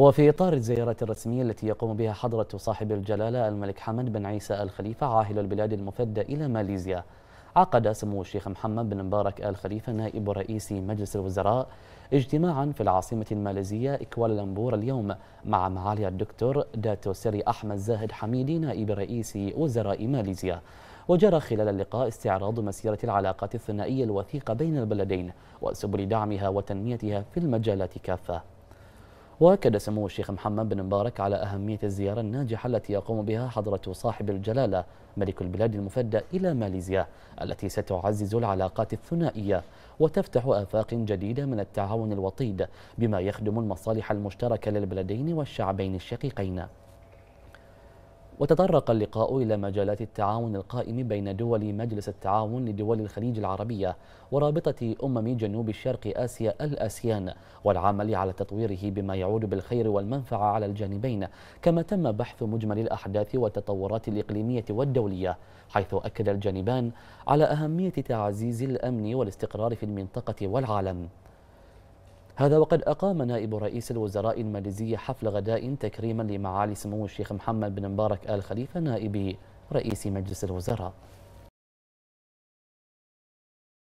وفي إطار الزيارات الرسمية التي يقوم بها حضرة صاحب الجلالة الملك حمد بن عيسى الخليفة عاهل البلاد المفدى إلى ماليزيا عقد سمو الشيخ محمد بن مبارك آل خليفة نائب رئيس مجلس الوزراء اجتماعا في العاصمة الماليزية كوالالمبور اليوم مع معالي الدكتور داتو سري أحمد زاهد حميدي نائب رئيس وزراء ماليزيا وجرى خلال اللقاء استعراض مسيرة العلاقات الثنائية الوثيقة بين البلدين وسبل دعمها وتنميتها في المجالات كافة واكد سمو الشيخ محمد بن مبارك على اهميه الزياره الناجحه التي يقوم بها حضره صاحب الجلاله ملك البلاد المفدى الى ماليزيا التي ستعزز العلاقات الثنائيه وتفتح افاق جديده من التعاون الوطيد بما يخدم المصالح المشتركه للبلدين والشعبين الشقيقين وتطرق اللقاء إلى مجالات التعاون القائم بين دول مجلس التعاون لدول الخليج العربية ورابطة أمم جنوب شرق آسيا الآسيان والعمل على تطويره بما يعود بالخير والمنفعة على الجانبين كما تم بحث مجمل الأحداث والتطورات الإقليمية والدولية حيث أكد الجانبان على أهمية تعزيز الأمن والاستقرار في المنطقة والعالم هذا وقد أقام نائب رئيس الوزراء الماليزي حفل غداء تكريما لمعالي سمو الشيخ محمد بن مبارك آل خليفة نائب رئيس مجلس الوزراء